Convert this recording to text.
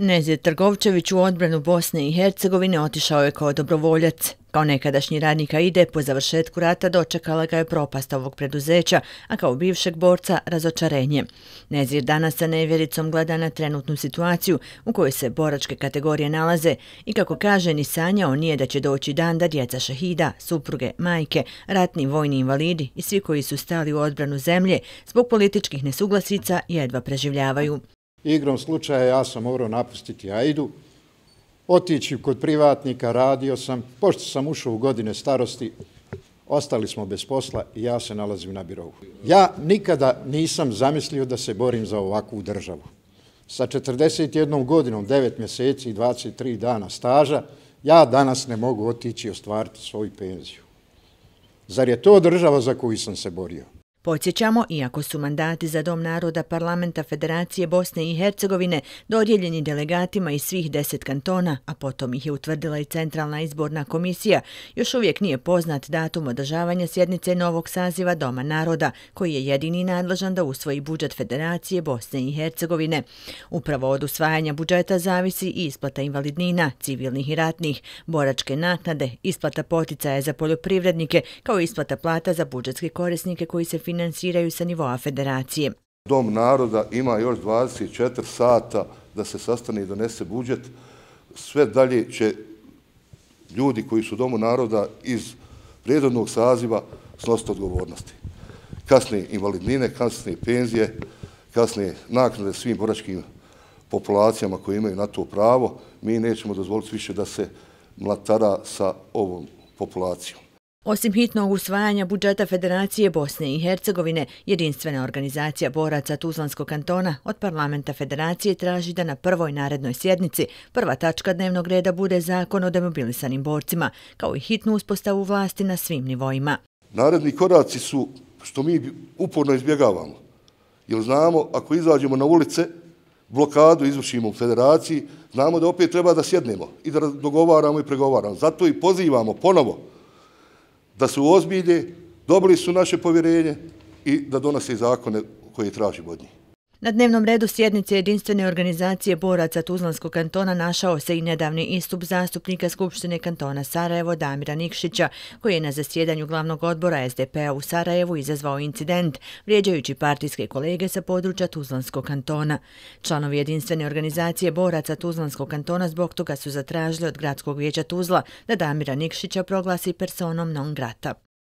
Nezir Trgovčević u odbranu Bosne i Hercegovine otišao je kao dobrovoljac. Kao nekadašnji radnika ide, po završetku rata dočekala ga je propast ovog preduzeća, a kao bivšeg borca razočarenje. Nezir danas sa nevjericom gleda na trenutnu situaciju u kojoj se boračke kategorije nalaze i kako kaže ni sanjao nije da će doći dan da djeca šahida, supruge, majke, ratni vojni invalidi i svi koji su stali u odbranu zemlje zbog političkih nesuglasica jedva preživljavaju. Igrom slučaja ja sam morao napustiti Ajdu, otići kod privatnika, radio sam, pošto sam ušao u godine starosti, ostali smo bez posla i ja se nalazim na birovu. Ja nikada nisam zamislio da se borim za ovakvu državu. Sa 41 godinom, 9 mjeseci i 23 dana staža, ja danas ne mogu otići i ostvariti svoju penziju. Zar je to država za koju sam se borio? Podsjećamo, iako su mandati za Dom naroda Parlamenta Federacije Bosne i Hercegovine dodjeljeni delegatima iz svih deset kantona, a potom ih je utvrdila i Centralna izborna komisija, još uvijek nije poznat datum održavanja sjednice novog saziva Doma naroda, koji je jedini nadležan da usvoji budžet Federacije Bosne i Hercegovine. Upravo od usvajanja budžeta zavisi i isplata invalidnina, civilnih i ratnih, boračke naknade, isplata poticaja za poljoprivrednike, kao i isplata plata za budžetske korisnike koji se finansiraju sa nivoa federacije. Dom naroda ima još 24 sata da se sastane i donese budžet. Sve dalje će ljudi koji su u Domu naroda iz prijedodnog saziva snosti odgovornosti. Kasnije invalidnine, kasnije penzije, kasnije naknade svim boračkim populacijama koji imaju na to pravo, mi nećemo dozvoliti više da se mlatara sa ovom populacijom. Osim hitnog usvajanja budžeta Federacije Bosne i Hercegovine, jedinstvena organizacija boraca Tuzlanskog kantona od parlamenta Federacije traži da na prvoj narednoj sjednici prva tačka dnevnog reda bude zakon o demobilisanim borcima, kao i hitnu uspostavu vlasti na svim nivoima. Naredni koraci su što mi uporno izbjegavamo, jer znamo ako izađemo na ulice, blokadu izvršimo u Federaciji, znamo da opet treba da sjednemo i da dogovaramo i pregovaramo. Zato i pozivamo ponovo da su uozbilje, dobili su naše povjerenje i da donose zakone koje tražimo od njih. Na dnevnom redu sjednice Jedinstvene organizacije boraca Tuzlanskog kantona našao se i nedavni istup zastupnika Skupštine kantona Sarajevo Damira Nikšića, koji je na zasjedanju glavnog odbora SDP-a u Sarajevu izazvao incident, vrijeđajući partijske kolege sa područja Tuzlanskog kantona. Članovi Jedinstvene organizacije boraca Tuzlanskog kantona zbog toga su zatražili od Gradskog vijeća Tuzla da Damira Nikšića proglasi personom non grata.